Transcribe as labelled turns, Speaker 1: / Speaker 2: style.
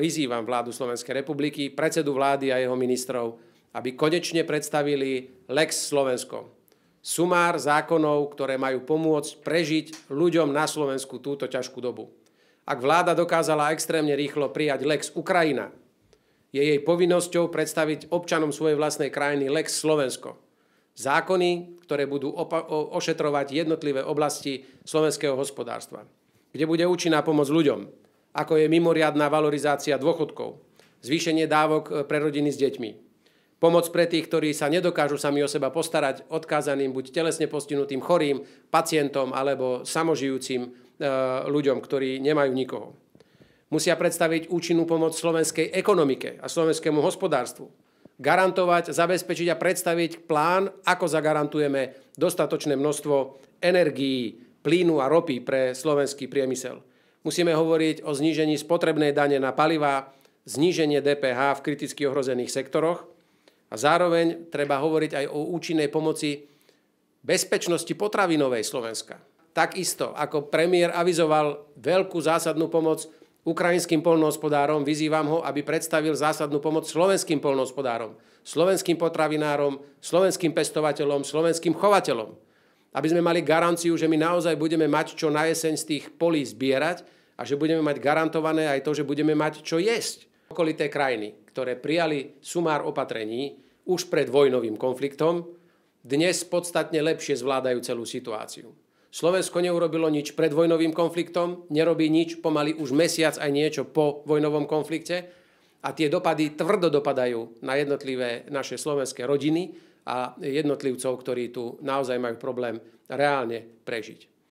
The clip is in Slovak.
Speaker 1: vyzývam vládu Slovenskej republiky, predsedu vlády a jeho ministrov, aby konečne predstavili Lex Slovensko. Sumár zákonov, ktoré majú pomôcť prežiť ľuďom na Slovensku túto ťažkú dobu. Ak vláda dokázala extrémne rýchlo prijať Lex Ukrajina, je jej povinnosťou predstaviť občanom svojej vlastnej krajiny Lex Slovensko. Zákony, ktoré budú ošetrovať jednotlivé oblasti slovenského hospodárstva, kde bude účinná pomoc ľuďom, ako je mimoriadná valorizácia dôchodkov, zvýšenie dávok e, pre rodiny s deťmi, pomoc pre tých, ktorí sa nedokážu sami o seba postarať, odkázaným buď telesne postihnutým chorým, pacientom alebo samožijúcim e, ľuďom, ktorí nemajú nikoho. Musia predstaviť účinnú pomoc slovenskej ekonomike a slovenskému hospodárstvu. Garantovať, zabezpečiť a predstaviť plán, ako zagarantujeme dostatočné množstvo energií, plynu a ropy pre slovenský priemysel Musíme hovoriť o znížení spotrebnej dane na palivá, zníženie DPH v kriticky ohrozených sektoroch a zároveň treba hovoriť aj o účinnej pomoci bezpečnosti potravinovej Slovenska. Takisto, ako premiér avizoval veľkú zásadnú pomoc ukrajinským polnohospodárom, vyzývam ho, aby predstavil zásadnú pomoc slovenským polnohospodárom, slovenským potravinárom, slovenským pestovateľom, slovenským chovateľom aby sme mali garanciu, že my naozaj budeme mať čo na jeseň z tých polí zbierať a že budeme mať garantované aj to, že budeme mať čo jesť. Okolité krajiny, ktoré prijali sumár opatrení už pred vojnovým konfliktom, dnes podstatne lepšie zvládajú celú situáciu. Slovensko neurobilo nič pred vojnovým konfliktom, nerobí nič pomaly už mesiac aj niečo po vojnovom konflikte a tie dopady tvrdo dopadajú na jednotlivé naše slovenské rodiny, a jednotlivcov, ktorí tu naozaj majú problém reálne prežiť.